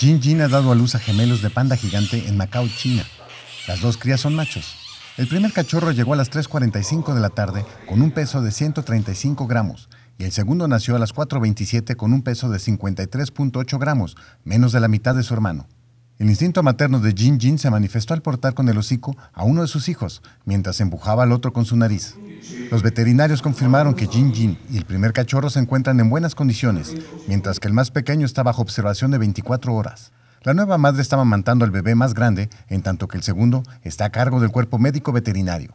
Jin Jin ha dado a luz a gemelos de panda gigante en Macao, China. Las dos crías son machos. El primer cachorro llegó a las 3.45 de la tarde con un peso de 135 gramos y el segundo nació a las 4.27 con un peso de 53.8 gramos, menos de la mitad de su hermano. El instinto materno de Jin Jin se manifestó al portar con el hocico a uno de sus hijos, mientras empujaba al otro con su nariz. Los veterinarios confirmaron que Jin Jin y el primer cachorro se encuentran en buenas condiciones, mientras que el más pequeño está bajo observación de 24 horas. La nueva madre está amamantando al bebé más grande, en tanto que el segundo está a cargo del cuerpo médico veterinario.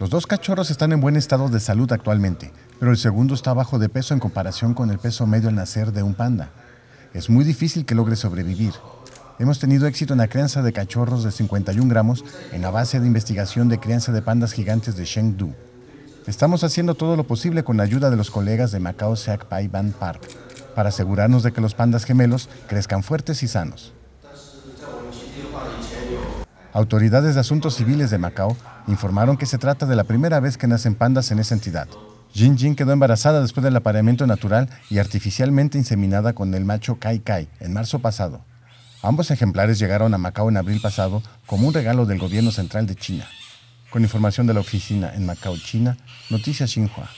Los dos cachorros están en buen estado de salud actualmente, pero el segundo está bajo de peso en comparación con el peso medio al nacer de un panda. Es muy difícil que logre sobrevivir hemos tenido éxito en la crianza de cachorros de 51 gramos en la base de investigación de crianza de pandas gigantes de Chengdu. Estamos haciendo todo lo posible con la ayuda de los colegas de Macao Seak Pai Ban Park para asegurarnos de que los pandas gemelos crezcan fuertes y sanos. Autoridades de asuntos civiles de Macao informaron que se trata de la primera vez que nacen pandas en esa entidad. Jin Jin quedó embarazada después del apareamiento natural y artificialmente inseminada con el macho Kai Kai en marzo pasado. Ambos ejemplares llegaron a Macao en abril pasado como un regalo del gobierno central de China. Con información de la oficina en Macao, China, Noticias Xinhua.